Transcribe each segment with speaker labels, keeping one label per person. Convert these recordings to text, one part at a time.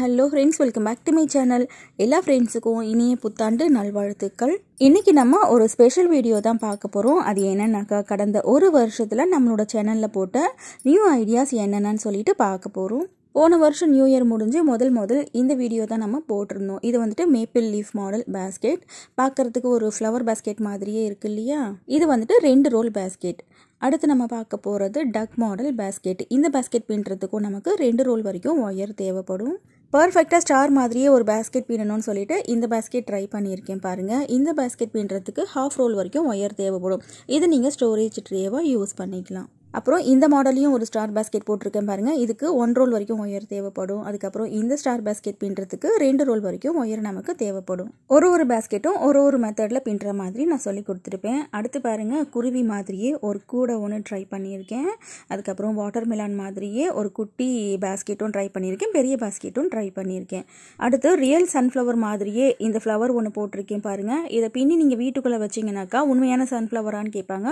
Speaker 1: hello friends welcome back to my channel எல்லா ஃப்ரெண்ட்ஸுக்கும் இனிய புத்தாண்டு நல்வாழ்த்துக்கள் இன்றைக்கி நம்ம ஒரு ஸ்பெஷல் வீடியோ தான் பார்க்க போகிறோம் அது என்னென்னாக்கா கடந்த ஒரு வருஷத்தில் நம்மளோட சேனலில் போட்ட நியூ ஐடியாஸ் என்னென்னு சொல்லிட்டு பார்க்க போகிறோம் போன வருஷம் நியூ இயர் முடிஞ்சு முதல் முதல் இந்த வீடியோ தான் நம்ம போட்டிருந்தோம் இது வந்துட்டு மேப்பிள் லீஃப் மாடல் பேஸ்கெட் பார்க்குறதுக்கு ஒரு ஃப்ளவர் பேஸ்கெட் மாதிரியே இருக்கு இல்லையா இது வந்துட்டு ரெண்டு ரோல் பேஸ்கெட் அடுத்து நம்ம பார்க்க போகிறது டக் மாடல் பேஸ்கெட் இந்த பேஸ்கெட் பின்னுறதுக்கும் நமக்கு ரெண்டு ரோல் வரைக்கும் ஒயர் தேவைப்படும் பர்ஃபெக்டாக ஸ்டார் மாதிரியே ஒரு பேஸ்கெட் பின்னணும்னு சொல்லிட்டு இந்த பேஸ்கெட் ட்ரை பண்ணியிருக்கேன் பாருங்கள் இந்த பேஸ்கெட் பின்னுறதுக்கு ஹாஃப் ரோல் வரைக்கும் ஒயர் தேவைப்படும் இது நீங்கள் ஸ்டோரேஜ் ட்ரேவாக யூஸ் பண்ணிக்கலாம் அப்புறம் இந்த மாடல்லையும் ஒரு ஸ்டார் பேஸ்கெட் போட்டிருக்கேன் பாருங்கள் இதுக்கு ஒன் ரோல் வரைக்கும் ஒயர் தேவைப்படும் அதுக்கப்புறம் இந்த ஸ்டார் பேஸ்கெட் பின்னுறதுக்கு ரெண்டு ரோல் வரைக்கும் ஒயர் நமக்கு தேவைப்படும் ஒரு ஒரு பேஸ்கெட்டும் ஒரு ஒரு மெத்தடில் பின்னுற மாதிரி நான் சொல்லி கொடுத்துருப்பேன் அடுத்து பாருங்கள் குருவி மாதிரியே ஒரு கூடை ஒன்று ட்ரை பண்ணியிருக்கேன் அதுக்கப்புறம் வாட்டர் மிலான் மாதிரியே ஒரு குட்டி பேஸ்கெட்டும் ட்ரை பண்ணியிருக்கேன் பெரிய பேஸ்கெட்டும் ட்ரை பண்ணியிருக்கேன் அடுத்து ரியல் சன்ஃப்ளவர் மாதிரியே இந்த ஃப்ளவர் ஒன்று போட்டிருக்கேன் பாருங்கள் இதை பின்னி நீங்கள் வீட்டுக்குள்ளே வச்சிங்கனாக்கா உண்மையான சன்ஃப்ளவரான்னு கேட்பாங்க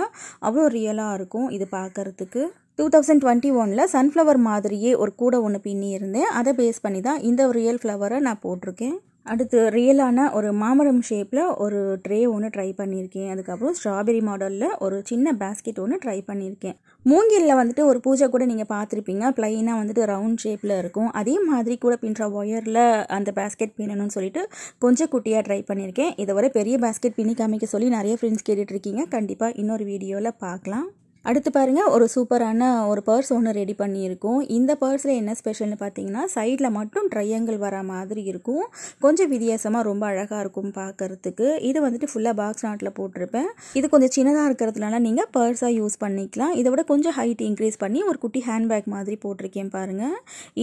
Speaker 1: அவ்வளோ ரியலாக இருக்கும் இது பார்க்க பண்ணுறதுக்கு டூ தௌசண்ட் டுவெண்ட்டி ஒனில் சன்ஃப்ளவர் மாதிரியே ஒரு கூடை ஒன்று பின்னி இருந்தேன் அதை பேஸ் பண்ணி தான் இந்த ஒரு ரியல் ஃப்ளவரை நான் போட்டிருக்கேன் அடுத்து ரியலான ஒரு மாமரம் ஷேப்பில் ஒரு ட்ரே ஒன்று ட்ரை பண்ணியிருக்கேன் அதுக்கப்புறம் ஸ்ட்ராபெரி மாடலில் ஒரு சின்ன பேஸ்கெட் ஒன்று ட்ரை பண்ணியிருக்கேன் மூங்கிலில் வந்துட்டு ஒரு பூஜை கூட நீங்கள் பார்த்துருப்பீங்க ப்ளைனாக வந்துட்டு ரவுண்ட் ஷேப்பில் இருக்கும் அதே மாதிரி கூட பின்னுற ஒயரில் அந்த பேஸ்கெட் பின்னணும்னு சொல்லிட்டு கொஞ்சம் குட்டியாக ட்ரை பண்ணியிருக்கேன் இதை வரை பெரிய பேஸ்கெட் பின்னி காமிக்க சொல்லி நிறைய ஃப்ரெண்ட்ஸ் கேட்டுட்ருக்கீங்க கண்டிப்பாக இன்னொரு வீடியோவில் பார்க்கலாம் அடுத்து பாருங்கள் ஒரு சூப்பரான ஒரு பர்ஸ் ஒன்று ரெடி பண்ணியிருக்கோம் இந்த பர்ஸில் என்ன ஸ்பெஷல்னு பார்த்தீங்கன்னா சைடில் மட்டும் ட்ரையாங்கிள் வர மாதிரி இருக்கும் கொஞ்சம் வித்தியாசமாக ரொம்ப அழகாக இருக்கும் பார்க்குறதுக்கு இது வந்துட்டு ஃபுல்லாக பாக்ஸ் நாட்டில் போட்டிருப்பேன் இது கொஞ்சம் சின்னதாக இருக்கிறதுனால நீங்கள் பர்ஸாக யூஸ் பண்ணிக்கலாம் இதை விட கொஞ்சம் ஹைட் இன்க்ரீஸ் பண்ணி ஒரு குட்டி ஹேண்ட்பேக் மாதிரி போட்டிருக்கேன் பாருங்கள்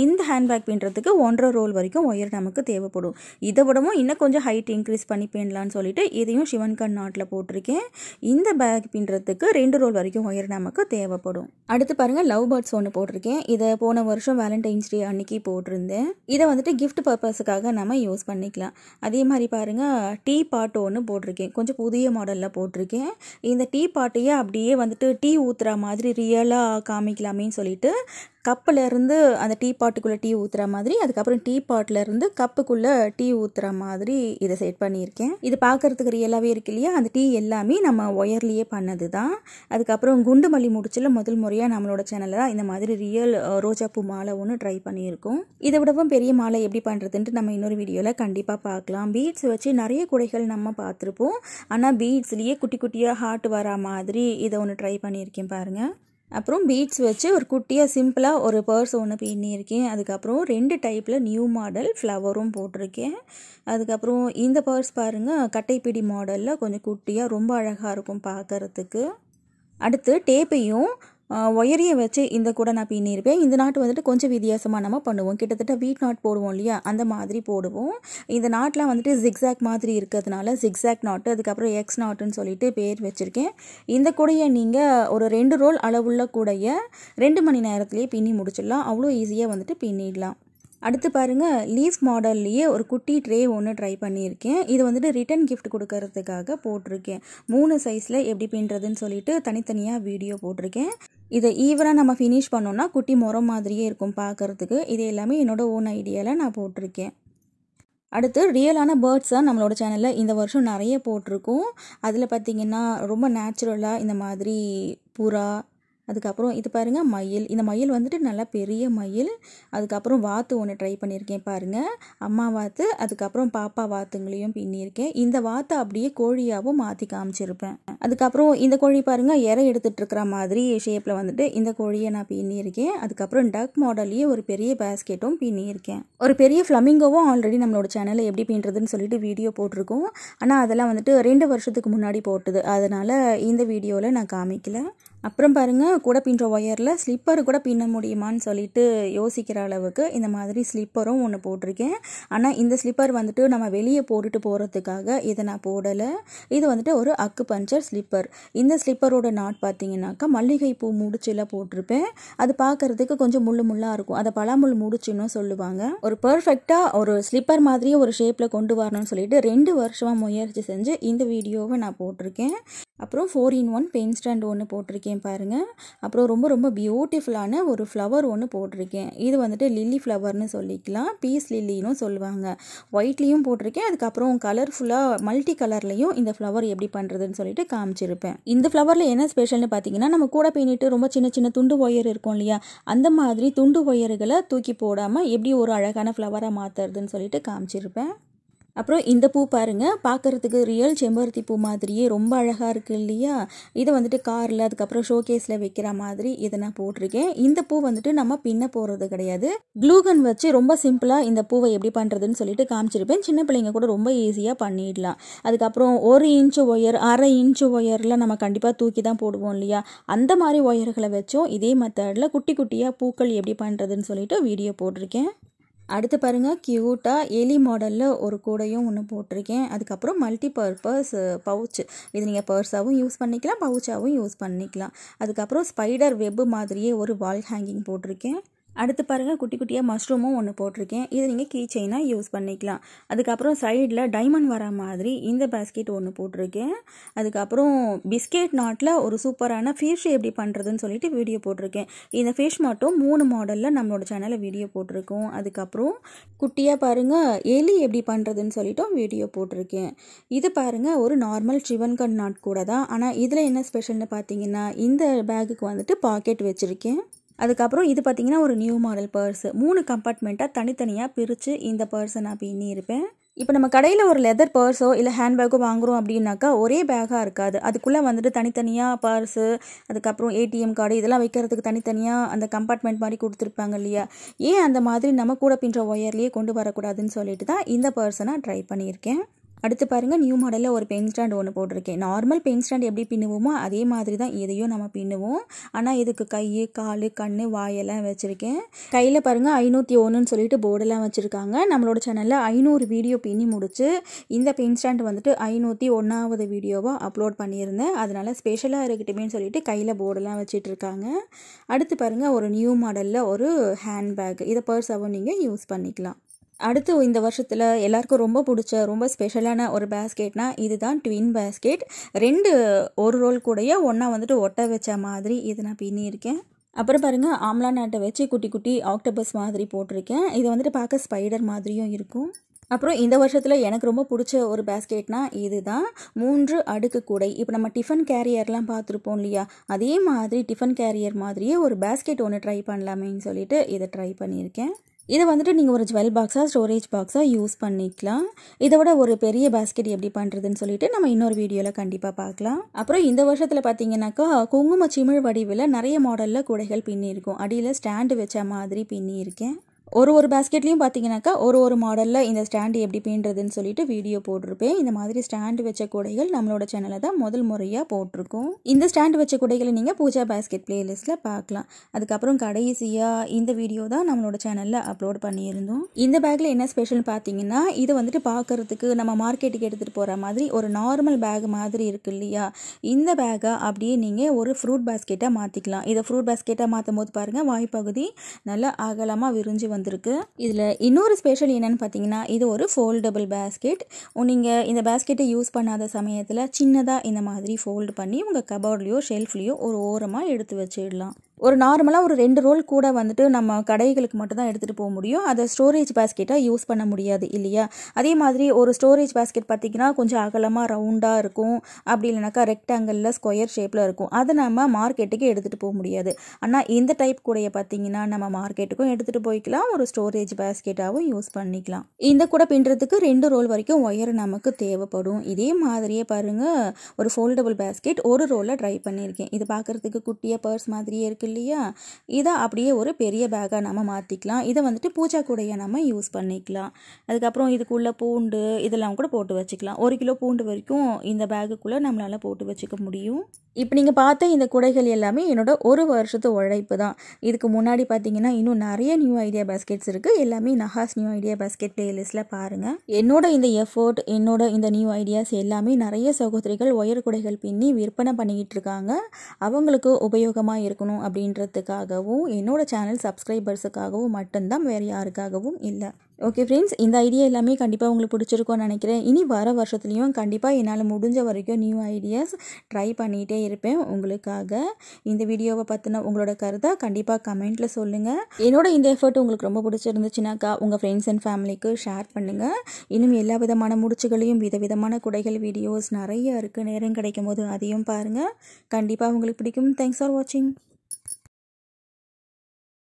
Speaker 1: இந்த ஹேண்ட்பேக் பின்னுறதுக்கு ஒன்றரை ரோல் வரைக்கும் ஒயர் நமக்கு தேவைப்படும் இதை விடவும் இன்னும் கொஞ்சம் ஹைட் இன்க்ரீஸ் பண்ணி பின்னலான்னு சொல்லிட்டு இதையும் சிவன்கண் நாட்டில் போட்டிருக்கேன் இந்த பேக் பின்னுறதுக்கு ரெண்டு ரோல் வரைக்கும் ஒயர் நமக்கு தேவைப்படும் அடுத்து பாருங்கள் லவ் பேர்ட்ஸ் ஒன்று போட்டிருக்கேன் இதை போன வருஷம் வேலண்டைன்ஸ் டே அன்னைக்கு போட்டிருந்தேன் இதை வந்துட்டு கிஃப்ட் பர்பஸுக்காக நம்ம யூஸ் பண்ணிக்கலாம் அதே மாதிரி பாருங்கள் டீ பாட்டு ஒன்று போட்டிருக்கேன் கொஞ்சம் புதிய மாடலில் போட்டிருக்கேன் இந்த டீ பாட்டையே அப்படியே வந்துட்டு டீ ஊற்றுற மாதிரி ரியலாக காமிக்கலாமேன்னு சொல்லிட்டு இருந்து அந்த டீ பாட்டுக்குள்ளே டீ ஊற்றுற மாதிரி அதுக்கப்புறம் டீ இருந்து கப்புக்குள்ளே டீ ஊற்றுற மாதிரி இதை செட் பண்ணியிருக்கேன் இது பார்க்குறதுக்கு ரியலாகவே இருக்கு இல்லையா அந்த டீ எல்லாமே நம்ம ஒயர்லேயே பண்ணது தான் அதுக்கப்புறம் குண்டு குண்டு மல்லி முடிச்சில் முதல் முறையாக நம்மளோட சேனலில் தான் இந்த மாதிரி ரியல் ரோஜாப்பூ மாலை ஒன்று ட்ரை பண்ணியிருக்கோம் இதை விடவும் பெரிய மாலை எப்படி பண்ணுறதுன்ட்டு நம்ம இன்னொரு வீடியோவில் கண்டிப்பாக பார்க்கலாம் பீட்ஸ் வச்சு நிறைய குடைகள் நம்ம பார்த்துருப்போம் ஆனால் பீட்ஸ்லேயே குட்டி குட்டியாக ஹார்ட் வரா மாதிரி இதை ஒன்று ட்ரை பண்ணியிருக்கேன் பாருங்கள் அப்புறம் பீட்ஸ் வச்சு ஒரு குட்டியாக சிம்பிளாக ஒரு பர்ஸ் ஒன்று பின்னியிருக்கேன் அதுக்கப்புறம் ரெண்டு டைப்பில் நியூ மாடல் ஃப்ளவரும் போட்டிருக்கேன் அதுக்கப்புறம் இந்த பர்ஸ் பாருங்கள் கட்டைப்பிடி மாடலில் கொஞ்சம் குட்டியாக ரொம்ப அழகாக இருக்கும் பார்க்குறதுக்கு அடுத்து டேப்பையும் ஒயரையும் வச்சு இந்த கூட நான் பின்னியிருப்பேன் இந்த நாட்டு வந்துட்டு கொஞ்சம் வித்தியாசமாக நம்ம பண்ணுவோம் கிட்டத்தட்ட வீட் நாட் போடுவோம் இல்லையா அந்த மாதிரி போடுவோம் இந்த நாட்லாம் வந்துட்டு ஜிக்ஸாக் மாதிரி இருக்கிறதுனால ஜிக்ஸாக் நாட்டு அதுக்கப்புறம் எக்ஸ் நாட்டுன்னு சொல்லிட்டு பேர் வச்சுருக்கேன் இந்த கூடையை நீங்கள் ஒரு ரெண்டு ரோல் அளவுள்ள கூடைய ரெண்டு மணி நேரத்துலேயே பின்னி முடிச்சிடலாம் அவ்வளோ ஈஸியாக வந்துட்டு பின்னிடலாம் அடுத்து பாருங்கள் லீஃப் மாடல்லையே ஒரு குட்டி ட்ரே ஒன்று ட்ரை பண்ணியிருக்கேன் இது வந்துட்டு ரிட்டன் கிஃப்ட் கொடுக்கறதுக்காக போட்டிருக்கேன் மூணு சைஸில் எப்படி பின்னுறதுன்னு சொல்லிட்டு தனித்தனியாக வீடியோ போட்டிருக்கேன் இதை ஈவராக நம்ம ஃபினிஷ் பண்ணோன்னா குட்டி முறம் மாதிரியே இருக்கும் பார்க்குறதுக்கு இது எல்லாமே என்னோடய ஓன் ஐடியாவில் நான் போட்டிருக்கேன் அடுத்து ரியலான பேர்ட்ஸாக நம்மளோட சேனலில் இந்த வருஷம் நிறைய போட்டிருக்கோம் அதில் பார்த்திங்கன்னா ரொம்ப நேச்சுரலாக இந்த மாதிரி புறா அதுக்கப்புறம் இது பாருங்கள் மயில் இந்த மயில் வந்துட்டு நல்லா பெரிய மயில் அதுக்கப்புறம் வாத்து ஒன்று ட்ரை பண்ணியிருக்கேன் பாருங்கள் அம்மா வாத்து அதுக்கப்புறம் பாப்பா வாத்துங்களையும் பின்னியிருக்கேன் இந்த வாத்தை அப்படியே கோழியாகவும் மாற்றி காமிச்சிருப்பேன் அதுக்கப்புறம் இந்த கோழி பாருங்கள் இறை எடுத்துகிட்ருக்கிற மாதிரி ஷேப்பில் வந்துட்டு இந்த கோழியை நான் பின்னியிருக்கேன் அதுக்கப்புறம் டக் மாடல்லையே ஒரு பெரிய பேஸ்கெட்டும் பின்னியிருக்கேன் ஒரு பெரிய ஃப்ளமிங்கோவும் ஆல்ரெடி நம்மளோட சேனலில் எப்படி பின்னுறதுன்னு சொல்லிட்டு வீடியோ போட்டிருக்கோம் ஆனால் அதெல்லாம் வந்துட்டு ரெண்டு வருஷத்துக்கு முன்னாடி போட்டுது அதனால் இந்த வீடியோவில் நான் காமிக்கல அப்புறம் பாருங்கள் கூட பின்னுற ஒயரில் ஸ்லிப்பர் கூட பின்ன முடியுமான்னு சொல்லிட்டு யோசிக்கிற அளவுக்கு இந்த மாதிரி ஸ்லிப்பரும் ஒன்று போட்டிருக்கேன் ஆனால் இந்த ஸ்லிப்பர் வந்துட்டு நம்ம வெளியே போட்டுட்டு போகிறதுக்காக இதை நான் போடலை இது வந்துட்டு ஒரு அக்கு பஞ்சர் ஸ்லிப்பர் இந்த ஸ்லிப்பரோட நாட் பார்த்தீங்கன்னாக்கா மல்லிகைப்பூ முடிச்சில் போட்டிருப்பேன் அது பார்க்குறதுக்கு கொஞ்சம் முள்ளு முள்ளாக இருக்கும் அதை பலாமுள் முடிச்சுன்னு சொல்லுவாங்க ஒரு பர்ஃபெக்டாக ஒரு ஸ்லிப்பர் மாதிரியே ஒரு ஷேப்பில் கொண்டு வரணும்னு சொல்லிட்டு ரெண்டு வருஷமாக முயற்சி செஞ்சு இந்த வீடியோவை நான் போட்டிருக்கேன் அப்புறம் four in one pen stand ஒன்று போட்டிருக்கேன் பண்ணியிருக்கேன் பாருங்கள் அப்புறம் ரொம்ப ரொம்ப பியூட்டிஃபுல்லான ஒரு ஃப்ளவர் ஒன்று போட்டிருக்கேன் இது வந்துட்டு லில்லி ஃப்ளவர்னு சொல்லிக்கலாம் பீஸ் லில்லின்னு சொல்லுவாங்க ஒயிட்லேயும் போட்டிருக்கேன் அதுக்கப்புறம் கலர்ஃபுல்லாக மல்டி கலர்லேயும் இந்த ஃப்ளவர் எப்படி பண்ணுறதுன்னு சொல்லிட்டு காமிச்சிருப்பேன் இந்த ஃப்ளவரில் என்ன ஸ்பெஷல்னு பார்த்தீங்கன்னா நம்ம கூட பின்னிட்டு ரொம்ப சின்ன சின்ன துண்டு ஒயர் இருக்கும் இல்லையா அந்த மாதிரி துண்டு ஒயர்களை தூக்கி போடாமல் எப்படி ஒரு அழகான ஃப்ளவராக மாற்றுறதுன்னு சொல்லிட்டு காமிச்சிருப்பேன் அப்புறம் இந்த பூ பாருங்கள் பார்க்குறதுக்கு ரியல் செம்பருத்தி பூ மாதிரியே ரொம்ப அழகாக இருக்குது இல்லையா இதை வந்துட்டு காரில் அதுக்கப்புறம் ஷோகேஸில் வைக்கிற மாதிரி இதை நான் போட்டிருக்கேன் இந்த பூ வந்துட்டு நம்ம பின்ன போகிறது கிடையாது க்ளூகன் வச்சு ரொம்ப சிம்பிளாக இந்த பூவை எப்படி பண்ணுறதுன்னு சொல்லிட்டு காமிச்சிருப்பேன் சின்ன பிள்ளைங்க கூட ரொம்ப ஈஸியாக பண்ணிடலாம் அதுக்கப்புறம் ஒரு இன்ச்சு ஒயர் அரை இன்ச்சு ஒயரில் நம்ம கண்டிப்பாக தூக்கி தான் போடுவோம் இல்லையா அந்த மாதிரி ஒயர்களை வச்சும் இதே மெத்தடில் குட்டி குட்டியாக பூக்கள் எப்படி பண்ணுறதுன்னு சொல்லிட்டு வீடியோ போட்டிருக்கேன் அடுத்து பாருங்கள் க்யூட்டாக எலி மாடலில் ஒரு கூடையும் ஒன்று போட்டிருக்கேன் அதுக்கப்புறம் மல்டி பர்பஸ் பவுச்சு இது நீங்கள் பர்ஸாகவும் யூஸ் பண்ணிக்கலாம் பவுச்சாகவும் யூஸ் பண்ணிக்கலாம் அதுக்கப்புறம் ஸ்பைடர் வெப் மாதிரியே ஒரு வால் ஹேங்கிங் போட்டிருக்கேன் அடுத்து பாருங்கள் குட்டி குட்டியாக மஷ்ரூமும் ஒன்று போட்டிருக்கேன் இதை நீங்கள் கீ செயினாக யூஸ் பண்ணிக்கலாம் அதுக்கப்புறம் சைடில் டைமண்ட் வர மாதிரி இந்த பேஸ்கெட் ஒன்று போட்டிருக்கேன் அதுக்கப்புறம் பிஸ்கெட் நாட்டில் ஒரு சூப்பரான ஃபிஷ் எப்படி பண்ணுறதுன்னு சொல்லிட்டு வீடியோ போட்டிருக்கேன் இந்த ஃபிஷ் மட்டும் மூணு மாடலில் நம்மளோட சேனலில் வீடியோ போட்டிருக்கோம் அதுக்கப்புறம் குட்டியாக பாருங்கள் எலி எப்படி பண்ணுறதுன்னு சொல்லிட்டும் வீடியோ போட்டிருக்கேன் இது பாருங்கள் ஒரு நார்மல் கண் நாட் கூட தான் ஆனால் இதில் என்ன ஸ்பெஷல்னு பார்த்தீங்கன்னா இந்த பேக்கு வந்துட்டு பாக்கெட் வச்சுருக்கேன் அதுக்கப்புறம் இது பார்த்திங்கன்னா ஒரு நியூ மாடல் பர்ஸு மூணு கம்பார்ட்மெண்ட்டாக தனித்தனியாக பிரித்து இந்த பர்ஸை நான் இருப்பேன் இப்போ நம்ம கடையில் ஒரு லெதர் பர்ஸோ இல்லை ஹேண்ட்பேக்கோ வாங்குகிறோம் அப்படின்னாக்கா ஒரே பேக்காக இருக்காது அதுக்குள்ளே வந்துட்டு தனித்தனியாக பர்ஸு அதுக்கப்புறம் ஏடிஎம் கார்டு இதெல்லாம் வைக்கிறதுக்கு தனித்தனியாக அந்த கம்பார்ட்மெண்ட் மாதிரி கொடுத்துருப்பாங்க இல்லையா ஏன் அந்த மாதிரி நம்ம கூட பின்ற ஒயர்லேயே கொண்டு வரக்கூடாதுன்னு சொல்லிட்டு தான் இந்த பர்ஸை நான் ட்ரை பண்ணியிருக்கேன் அடுத்து பாருங்கள் நியூ மாடலில் ஒரு பெயின் ஸ்டாண்ட் ஒன்று போட்டிருக்கேன் நார்மல் பெயின் ஸ்டாண்ட் எப்படி பின்னுவோமோ அதே மாதிரி தான் எதையும் நம்ம பின்னுவோம் ஆனால் இதுக்கு கை கால் கண் வாயெல்லாம் வச்சுருக்கேன் கையில் பாருங்கள் ஐநூற்றி ஒன்றுன்னு சொல்லிட்டு போர்டெல்லாம் வச்சுருக்காங்க நம்மளோட சேனலில் ஐநூறு வீடியோ பின்னி முடிச்சு இந்த பெயின் ஸ்டாண்ட் வந்துட்டு ஐநூற்றி ஒன்றாவது வீடியோவாக அப்லோட் பண்ணியிருந்தேன் அதனால் ஸ்பெஷலாக இருக்கட்டுமேனு சொல்லிட்டு கையில் போர்டெல்லாம் வச்சுட்டு இருக்காங்க அடுத்து பாருங்கள் ஒரு நியூ மாடலில் ஒரு ஹேண்ட் பேக் இதை பர்ஸாகவும் நீங்கள் யூஸ் பண்ணிக்கலாம் அடுத்து இந்த வருஷத்தில் எல்லாருக்கும் ரொம்ப பிடிச்ச ரொம்ப ஸ்பெஷலான ஒரு பேஸ்கெட்னா இதுதான் ட்வின் பேஸ்கெட் ரெண்டு ஒரு ரோல் கூடயே ஒன்றா வந்துட்டு ஒட்ட வச்ச மாதிரி இது நான் பின்னியிருக்கேன் அப்புறம் பாருங்கள் ஆம்லா நாட்டை வச்சு குட்டி குட்டி ஆக்டோபஸ் மாதிரி போட்டிருக்கேன் இது வந்துட்டு பார்க்க ஸ்பைடர் மாதிரியும் இருக்கும் அப்புறம் இந்த வருஷத்தில் எனக்கு ரொம்ப பிடிச்ச ஒரு பேஸ்கெட்னா இதுதான் மூன்று அடுக்கு கூடை இப்போ நம்ம டிஃபன் கேரியர்லாம் பார்த்துருப்போம் இல்லையா அதே மாதிரி டிஃபன் கேரியர் மாதிரியே ஒரு பேஸ்கெட் ஒன்று ட்ரை பண்ணலாமேன்னு சொல்லிட்டு இதை ட்ரை பண்ணியிருக்கேன் இதை வந்துட்டு நீங்கள் ஒரு ஜுவல் பாக்ஸாக ஸ்டோரேஜ் பாக்ஸாக யூஸ் பண்ணிக்கலாம் இதை விட ஒரு பெரிய பாஸ்கெட் எப்படி பண்ணுறதுன்னு சொல்லிட்டு நம்ம இன்னொரு வீடியோவில் கண்டிப்பாக பார்க்கலாம் அப்புறம் இந்த வருஷத்தில் பார்த்தீங்கன்னாக்கா குங்கும சிமிழ் வடிவில் நிறைய மாடலில் குடைகள் பின்னியிருக்கும் அடியில் ஸ்டாண்டு வச்ச மாதிரி பின்னியிருக்கேன் ஒரு ஒரு பேஸ்கெட்லேயும் பார்த்தீங்கன்னாக்கா ஒரு ஒரு மாடலில் இந்த ஸ்டாண்டு எப்படி பின்றதுன்னு சொல்லிட்டு வீடியோ போட்டிருப்பேன் இந்த மாதிரி ஸ்டாண்டு வச்ச குடைகள் நம்மளோட சேனலில் தான் முதல் முறையாக போட்டிருக்கோம் இந்த ஸ்டாண்டு வச்ச குடைகளை நீங்கள் பூஜா பேஸ்கெட் பிளேலிஸ்ட்டில் பார்க்கலாம் அதுக்கப்புறம் கடைசியாக இந்த வீடியோ தான் நம்மளோட சேனலில் அப்லோட் பண்ணியிருந்தோம் இந்த பேக்கில் என்ன ஸ்பெஷல் பார்த்தீங்கன்னா இதை வந்துட்டு பார்க்குறதுக்கு நம்ம மார்க்கெட்டுக்கு எடுத்துகிட்டு போகிற மாதிரி ஒரு நார்மல் பேக் மாதிரி இருக்கு இல்லையா இந்த பேக்கை அப்படியே நீங்கள் ஒரு ஃப்ரூட் பேஸ்கெட்டாக மாற்றிக்கலாம் இதை ஃப்ரூட் பேஸ்கெட்டாக மாற்றும் போது பாருங்கள் வாய்ப்பகுதி நல்லா அகலமாக விரிஞ்சு வந்திருக்கு இதில் இன்னொரு ஸ்பெஷல் என்னென்னு பார்த்தீங்கன்னா இது ஒரு ஃபோல்டபுள் பேஸ்கெட் நீங்கள் இந்த பேஸ்கெட்டை யூஸ் பண்ணாத சமயத்தில் சின்னதாக இந்த மாதிரி ஃபோல்டு பண்ணி உங்கள் கபோர்ட்லேயோ ஷெல்ஃப்லேயோ ஒரு ஓரமாக எடுத்து வச்சிடலாம் ஒரு நார்மலாக ஒரு ரெண்டு ரோல் கூட வந்துட்டு நம்ம கடைகளுக்கு மட்டும் தான் எடுத்துகிட்டு போக முடியும் அதை ஸ்டோரேஜ் பேஸ்கெட்டாக யூஸ் பண்ண முடியாது இல்லையா அதே மாதிரி ஒரு ஸ்டோரேஜ் பேஸ்கெட் பார்த்திங்கன்னா கொஞ்சம் அகலமாக ரவுண்டாக இருக்கும் அப்படி இல்லைனாக்கா ரெக்டாங்கிளில் ஸ்கொயர் ஷேப்பில் இருக்கும் அதை நம்ம மார்க்கெட்டுக்கு எடுத்துகிட்டு போக முடியாது ஆனால் இந்த டைப் கூடைய பார்த்திங்கன்னா நம்ம மார்க்கெட்டுக்கும் எடுத்துகிட்டு போய்க்கலாம் ஒரு ஸ்டோரேஜ் பேஸ்கெட்டாகவும் யூஸ் பண்ணிக்கலாம் இந்த கூட பின்னுறதுக்கு ரெண்டு ரோல் வரைக்கும் ஒயர் நமக்கு தேவைப்படும் இதே மாதிரியே பாருங்கள் ஒரு ஃபோல்டபுள் பேஸ்கெட் ஒரு ரோலில் ட்ரை பண்ணியிருக்கேன் இது பார்க்குறதுக்கு குட்டியாக பர்ஸ் மாதிரியே இருக்குது இருக்கு இல்லையா இதை அப்படியே ஒரு பெரிய பேக்காக நம்ம மாற்றிக்கலாம் இதை வந்துட்டு பூஜா கூடையை நம்ம யூஸ் பண்ணிக்கலாம் அதுக்கப்புறம் இதுக்குள்ளே பூண்டு இதெல்லாம் கூட போட்டு வச்சுக்கலாம் ஒரு கிலோ பூண்டு வரைக்கும் இந்த பேக்குக்குள்ளே நம்மளால் போட்டு வச்சுக்க முடியும் இப்போ நீங்கள் பார்த்த இந்த குடைகள் எல்லாமே என்னோடய ஒரு வருஷத்து உழைப்பு தான் இதுக்கு முன்னாடி பார்த்தீங்கன்னா இன்னும் நிறைய நியூ ஐடியா பேஸ்கெட்ஸ் இருக்குது எல்லாமே நஹாஸ் நியூ ஐடியா பாஸ்கெட் பிளேலிஸ்ட்டில் பாருங்கள் என்னோட இந்த எஃபோர்ட் என்னோட இந்த நியூ ஐடியாஸ் எல்லாமே நிறைய சகோதரிகள் ஒயர் குடைகள் பின்னி விற்பனை பண்ணிக்கிட்டு இருக்காங்க அவங்களுக்கு உபயோகமாக இருக்கணும் அப்படின்றதுக்காகவும் என்னோடய சேனல் சப்ஸ்கிரைபர்ஸுக்காகவும் மட்டும்தான் வேறு யாருக்காகவும் இல்லை ஓகே ஃப்ரெண்ட்ஸ் இந்த ஐடியா எல்லாமே கண்டிப்பாக உங்களுக்கு பிடிச்சிருக்கோன்னு நினைக்கிறேன் இனி வர வருஷத்துலேயும் கண்டிப்பாக என்னால் முடிஞ்ச வரைக்கும் நியூ ஐடியாஸ் ட்ரை பண்ணிகிட்டே இருப்பேன் உங்களுக்காக இந்த வீடியோவை பற்றின உங்களோட கருத்தை கண்டிப்பாக கமெண்ட்டில் சொல்லுங்கள் என்னோட இந்த எஃபர்ட் உங்களுக்கு ரொம்ப பிடிச்சிருந்துச்சுனாக்கா உங்கள் ஃப்ரெண்ட்ஸ் அண்ட் ஃபேமிலிக்கு ஷேர் பண்ணுங்கள் இன்னும் எல்லா விதமான முடிச்சுகளையும் விதவிதமான குடைகள் வீடியோஸ் நிறைய இருக்குது நேரம் கிடைக்கும் போது அதையும் பாருங்கள் கண்டிப்பாக உங்களுக்கு பிடிக்கும் தேங்க்ஸ் ஃபார் வாட்சிங்